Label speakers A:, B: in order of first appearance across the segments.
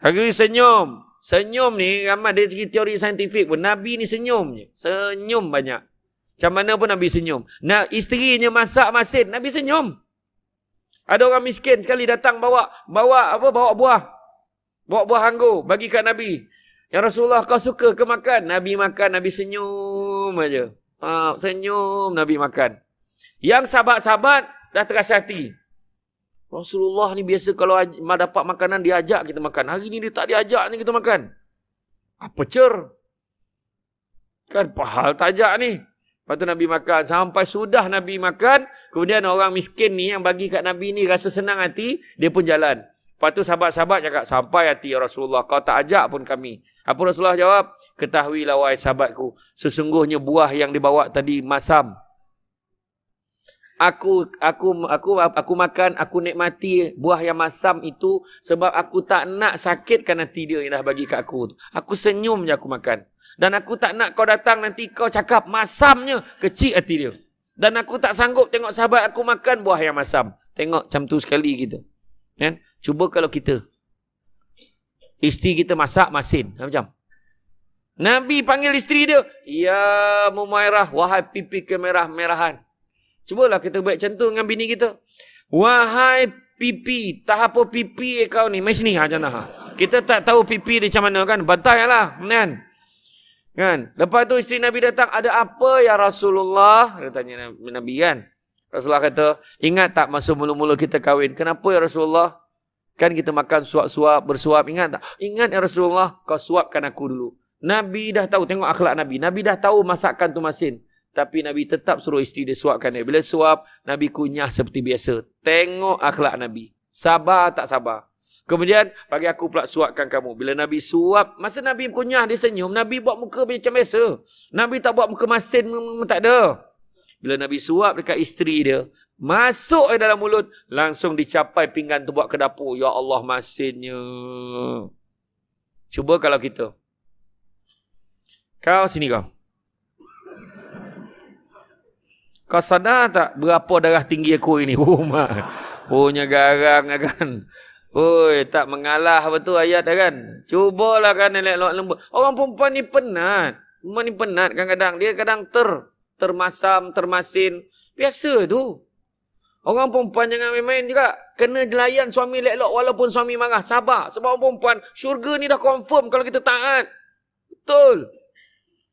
A: Hari senyum. Senyum ni ramai dia segi teori saintifik pun. Nabi ni senyum je. Senyum banyak. Macam mana pun Nabi senyum. Nak isterinya masak masin, Nabi senyum. Ada orang miskin sekali datang bawa bawa apa bawa buah. Bawa buah anggur bagi kat Nabi. Ya Rasulullah kau suka ke makan? Nabi makan, Nabi senyum aja. Ha, senyum Nabi makan. Yang sahabat-sahabat dah terasa hati. Rasulullah ni biasa kalau dapat makanan dia ajak kita makan. Hari ni dia tak diajak ni kita makan. Apa cer? Kan pahal tak ajak ni. Lepas tu Nabi makan. Sampai sudah Nabi makan. Kemudian orang miskin ni yang bagi kat Nabi ni rasa senang hati. Dia pun jalan. Lepas tu sahabat-sahabat cakap. Sampai hati ya Rasulullah. Kau tak ajak pun kami. Apa Rasulullah jawab? Ketahuilah wahai sahabatku. Sesungguhnya buah yang dibawa tadi masam aku aku aku aku makan aku nikmati buah yang masam itu sebab aku tak nak sakitkan nanti dia yang dah bagi kat aku tu. Aku senyum je aku makan. Dan aku tak nak kau datang nanti kau cakap masamnya kecil hati dia. Dan aku tak sanggup tengok sahabat aku makan buah yang masam. Tengok macam tu sekali kita. Ya? Cuba kalau kita. Isteri kita masak masin. Kan macam. Nabi panggil isteri dia. Ya Mumairah. Wahai pipi kemerah-merahan. Cubalah kita buat macam tu dengan bini kita. Wahai pipi, tah apa pipi eh kau ni? Ha, macam ni aja nah. Ha? Kita tak tahu pipi dia macam mana kan? lah, kan? Kan? Lepas tu isteri Nabi datang, ada apa ya Rasulullah? Dia tanya Nabi kan. Rasulullah kata, ingat tak masa mula-mula kita kahwin? Kenapa ya Rasulullah? Kan kita makan suap-suap, bersuap, ingat tak? Ingat ya Rasulullah, kau suapkan aku dulu. Nabi dah tahu, tengok akhlak Nabi. Nabi dah tahu masakan tu masin. Tapi Nabi tetap suruh isteri dia suapkan dia. Bila suap, Nabi kunyah seperti biasa. Tengok akhlak Nabi. Sabar tak sabar. Kemudian, bagi aku pula suapkan kamu. Bila Nabi suap, masa Nabi kunyah, dia senyum. Nabi buat muka macam biasa. Nabi tak buat muka masin, tak ada. Bila Nabi suap dekat isteri dia, masuk ke dalam mulut, langsung dicapai pinggan tu buat ke dapur. Ya Allah, masinnya. Cuba kalau kita. Kau sini kau. Kau sadar tak berapa darah tinggi aku ini? Oh, Punya garang ya kan. Oi, tak mengalah betul ayat dia ya kan. Cubalah kan elok lok lembut. Orang perempuan ni penat. Perempuan ni penat kadang-kadang. Dia kadang ter termasam, termasin. Biasa tu. Orang perempuan jangan main-main juga. Kena jelayan suami lelok walaupun suami marah. Sabar. Sebab orang perempuan, syurga ni dah confirm kalau kita taat. Betul.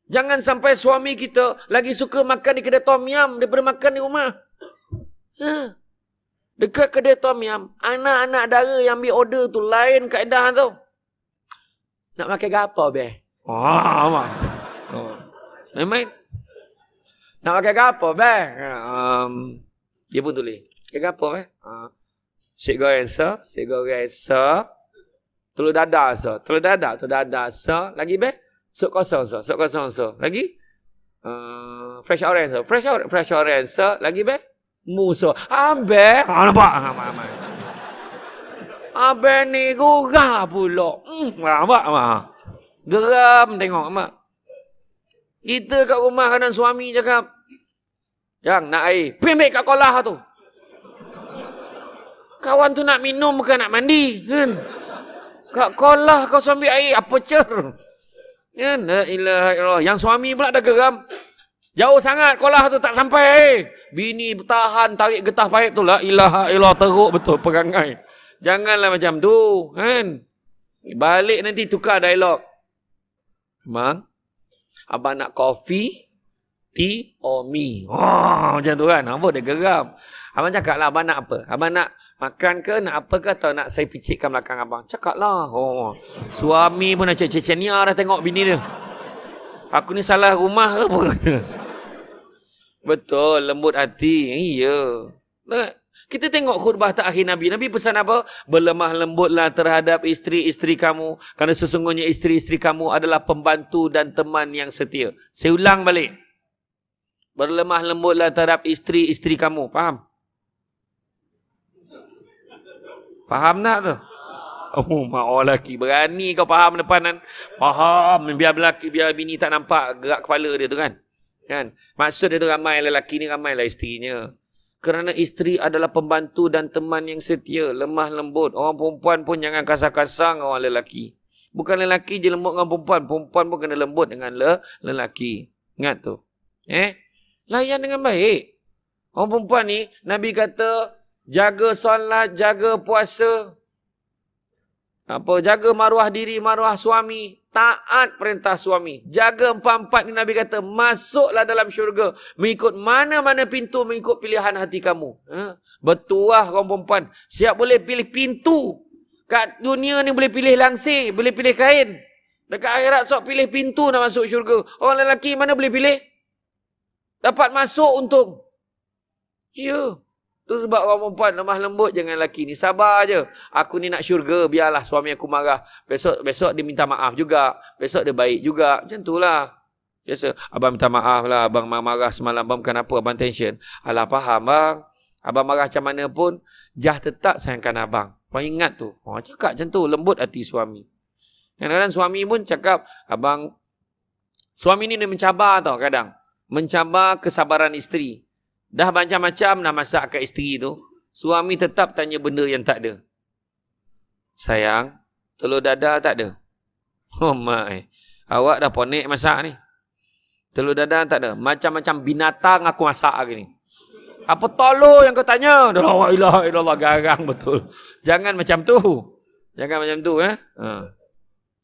A: Jangan sampai suami kita lagi suka makan di kedai Tom Yam daripada makan di rumah. Ha. Dekat kedai Tom Yam, anak-anak dara yang ambil order tu lain kaedah tu. Nak makan apa, be? Oh, apa? Oh. Memang. Nak makan apa, be? Ya, um, dia pun tulis. Makan apa, be? Uh, Cik ah, goreng, sir. Cik goreng, sir. Telur dadah, sir. Telur dadar, telur dadar, sir. Lagi, be? Be? Sok kosong sok, sok kosong sok. Lagi? Uh, fresh orange sok. Fresh, orange, fresh orange sok. Lagi be? Mu abe, mana ah, pak, nampak. Ah, ambe. ni gugah pula. mana hmm, ah, pak, Ah, Geram tengok. Mak. Kita kat rumah kanan suami cakap. Yang nak air. Pimik kat kolah tu. Kawan tu nak minum ke nak mandi? Kan? Kat kolah kau sambil air. Apa Apa cer? Ya, ilaha illallah. Yang suami pula dah geram. Jauh sangat kolah tu tak sampai. Bini bertahan tarik getah paip tu. La ilaha illallah. Teruk betul perangai. Janganlah macam tu. Kan? Balik nanti tukar dialog. Mang, abang nak coffee Ti omi, oh Wah, macam tu kan. Apa dia geram. Abang cakap lah, abang nak apa? Abang nak makan ke, nak apa ke, atau nak saya picitkan belakang abang? Cakap lah. Oh. Suami pun macam cecenia dah tengok bini dia. Aku ni salah rumah ke apa Betul, lembut hati. Iya. Nah, kita tengok khutbah terakhir Nabi. Nabi pesan apa? Berlemah lembutlah terhadap isteri-isteri kamu. Kerana sesungguhnya isteri-isteri kamu adalah pembantu dan teman yang setia. Saya ulang balik. Berlemah lembutlah terhadap isteri-isteri kamu. Faham? Faham tak tu? Oh, mak lelaki. Berani kau faham depan kan? Faham. Biar, lelaki, biar bini tak nampak gerak kepala dia tu kan? kan? Maksud dia tu ramai lah. lelaki ni ramailah isterinya. Kerana isteri adalah pembantu dan teman yang setia. Lemah lembut. Orang perempuan pun jangan kasar-kasar dengan orang lelaki. Bukan lelaki je lembut dengan perempuan. Perempuan pun kena lembut dengan le lelaki. Ingat tu. Eh? Layan dengan baik. Orang perempuan ni, Nabi kata, jaga solat, jaga puasa. Apa, jaga maruah diri, maruah suami. Taat perintah suami. Jaga empat-empat ni Nabi kata, masuklah dalam syurga. Mengikut mana-mana pintu, mengikut pilihan hati kamu. Ha? Bertuah orang perempuan. Siap boleh pilih pintu. Kat dunia ni boleh pilih langsir, boleh pilih kain. Dekat akhirat sok pilih pintu nak masuk syurga. Orang lelaki mana boleh pilih? Dapat masuk untung. Ya. Itu sebab orang perempuan lemah lembut dengan lelaki ni. Sabar je. Aku ni nak syurga. Biarlah suami aku marah. Besok besok dia minta maaf juga. Besok dia baik juga. Macam tu lah. Biasa. Abang minta maaf lah. Abang marah semalam. Abang bukan apa. Abang tension. Alah faham bang. Abang marah macam mana pun. Jah tetap sayangkan abang. Abang ingat tu. Oh, cakap macam tu. Lembut hati suami. Kadang-kadang suami pun cakap. Abang. Suami ni dia mencabar tau kadang mencabar kesabaran isteri. Dah macam-macam nak masak kat isteri tu. Suami tetap tanya benda yang tak ada. Sayang, telur dadah tak ada. Oh my. Awak dah ponik masak ni. Telur dadah tak ada. Macam-macam binatang aku masak hari ni. Apa telur yang kau tanya? Dalam Allah, ilah, ilah, garang betul. Jangan macam tu. Jangan macam tu. Eh? Ha.